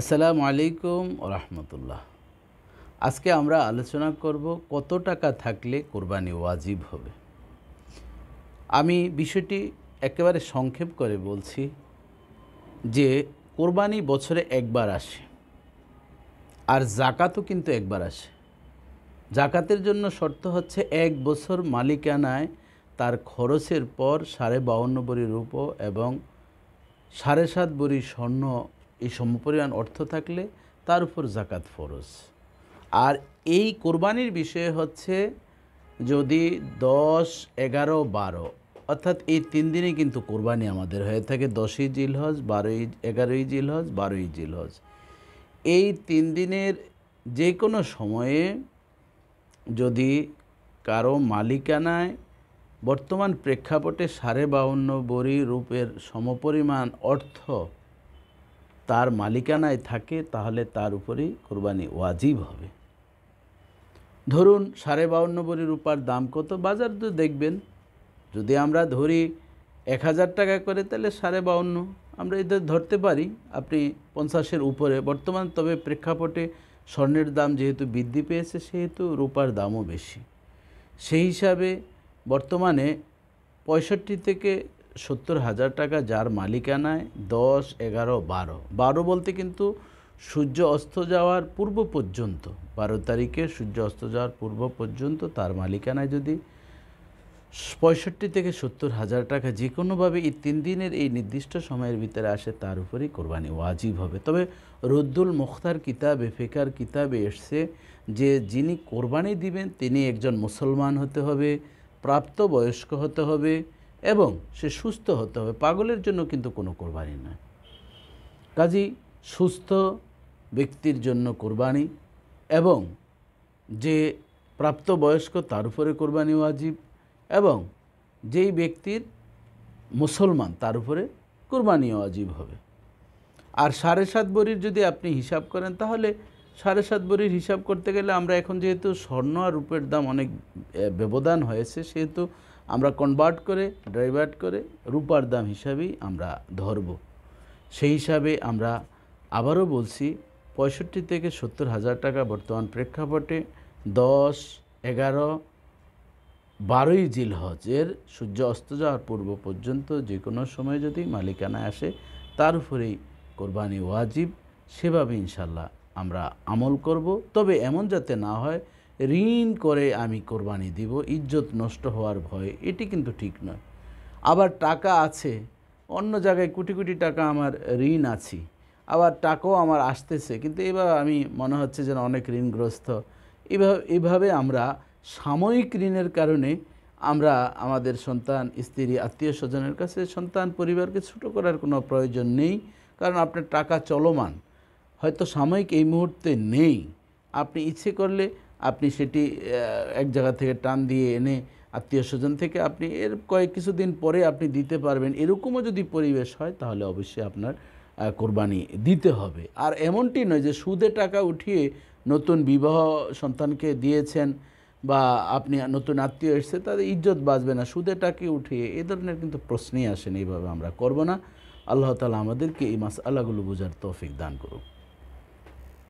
আসসালামু আলাইকুম রহমতুল্লাহ আজকে আমরা আলোচনা করব কত টাকা থাকলে কোরবানি ওয়াজিব হবে আমি বিষয়টি একেবারে সংক্ষেপ করে বলছি যে কোরবানি বছরে একবার আসে আর জাকাতও কিন্তু একবার আসে জাকাতের জন্য শর্ত হচ্ছে এক বছর মালিকানায় তার খরচের পর সাড়ে বাউন্ন বড়ি রূপ এবং সাড়ে সাত বড়ি স্বর্ণ এই সমপরিমাণ অর্থ থাকলে তার উপর জাকাত ফরজ আর এই কোরবানির বিষয় হচ্ছে যদি দশ এগারো বারো অর্থাৎ এই তিন দিনে কিন্তু কোরবানি আমাদের হয়ে থাকে দশই জিলহজ বারোই এগারোই জিলহজ বারোই জিলহজ এই তিন দিনের যে কোনো সময়ে যদি কারো মালিকানায় বর্তমান প্রেক্ষাপটে সাড়ে বাউন্ন বড়ি রূপের সমপরিমাণ অর্থ তার মালিকানায় থাকে তাহলে তার উপরেই কোরবানি ওয়াজিব হবে ধরুন সাড়ে বাউন্ন ভরি রূপার দাম কত বাজার তো দেখবেন যদি আমরা ধরি এক হাজার টাকা করে তাহলে সাড়ে বাউন্ন আমরা এদের ধরতে পারি আপনি পঞ্চাশের উপরে বর্তমান তবে প্রেক্ষাপটে স্বর্ণের দাম যেহেতু বৃদ্ধি পেয়েছে সেহেতু রূপার দামও বেশি সেই হিসাবে বর্তমানে পঁয়ষট্টি থেকে সত্তর হাজার টাকা যার মালিকানায় দশ এগারো বারো বারো বলতে কিন্তু সূর্য অস্ত যাওয়ার পূর্ব পর্যন্ত বারো তারিখে সূর্য অস্ত যাওয়ার পূর্ব পর্যন্ত তার মালিকানায় যদি পঁয়ষট্টি থেকে সত্তর হাজার টাকা যে কোনোভাবে এই তিন দিনের এই নির্দিষ্ট সময়ের ভিতরে আসে তার উপরেই কোরবানি ওয়াজিব হবে তবে রদ্দুল মুখতার কিতাবে ফেকার কিতাবে এসছে যে যিনি কোরবানি দিবেন তিনি একজন মুসলমান হতে হবে প্রাপ্তবয়স্ক হতে হবে এবং সে সুস্থ হতে হবে পাগলের জন্য কিন্তু কোনো কোরবানি নয় কাজী সুস্থ ব্যক্তির জন্য কোরবানি এবং যে প্রাপ্তবয়স্ক তার উপরে কোরবানি ওয়াজিব এবং যেই ব্যক্তির মুসলমান তার উপরে কোরবানি ওয়াজিব হবে আর সাড়ে সাত বরির যদি আপনি হিসাব করেন তাহলে সাড়ে সাত বরির হিসাব করতে গেলে আমরা এখন যেহেতু স্বর্ণ আর রূপের দাম অনেক ব্যবধান হয়েছে সেহেতু আমরা কনভার্ট করে ডাইভার্ট করে রূপার দাম হিসাবেই আমরা ধরব সেই হিসাবে আমরা আবারও বলছি পঁয়ষট্টি থেকে সত্তর হাজার টাকা বর্তমান প্রেক্ষাপটে দশ এগারো বারোই জিলহজের সূর্য অস্ত যাওয়ার পূর্ব পর্যন্ত যে কোনো সময় যদি মালিকানায় আসে তার উপরেই কোরবানি ওয়াজিব সেভাবে ইনশাল্লাহ আমরা আমল করব তবে এমন যাতে না হয় ঋণ করে আমি কোরবানি দিব ইজ্জত নষ্ট হওয়ার ভয় এটি কিন্তু ঠিক নয় আবার টাকা আছে অন্য জায়গায় কোটি কোটি টাকা আমার ঋণ আছি আবার টাকাও আমার আসতেছে কিন্তু এবার আমি মনে হচ্ছে যেন অনেক ঋণগ্রস্ত এভাবে এভাবে আমরা সাময়িক ঋণের কারণে আমরা আমাদের সন্তান স্ত্রী আত্মীয় স্বজনের কাছে সন্তান পরিবারকে ছোটো করার কোনো প্রয়োজন নেই কারণ আপনার টাকা চলমান হয়তো সাময়িক এই মুহূর্তে নেই আপনি ইচ্ছে করলে আপনি সেটি এক জায়গা থেকে টান দিয়ে এনে আত্মীয় স্বজন থেকে আপনি এর কয়েক কিছুদিন পরে আপনি দিতে পারবেন এরকমও যদি পরিবেশ হয় তাহলে অবশ্যই আপনার কোরবানি দিতে হবে আর এমনটি নয় যে সুদে টাকা উঠিয়ে নতুন বিবাহ সন্তানকে দিয়েছেন বা আপনি নতুন আত্মীয় এসছে তাদের ইজ্জত বাঁচবে না সুদে টাকি উঠিয়ে এ ধরনের কিন্তু প্রশ্নেই আসেন এইভাবে আমরা করব না আল্লাহ তালা আমাদেরকে এই মাস আল্লাহগুলো বোঝার তৌফিক দান করুক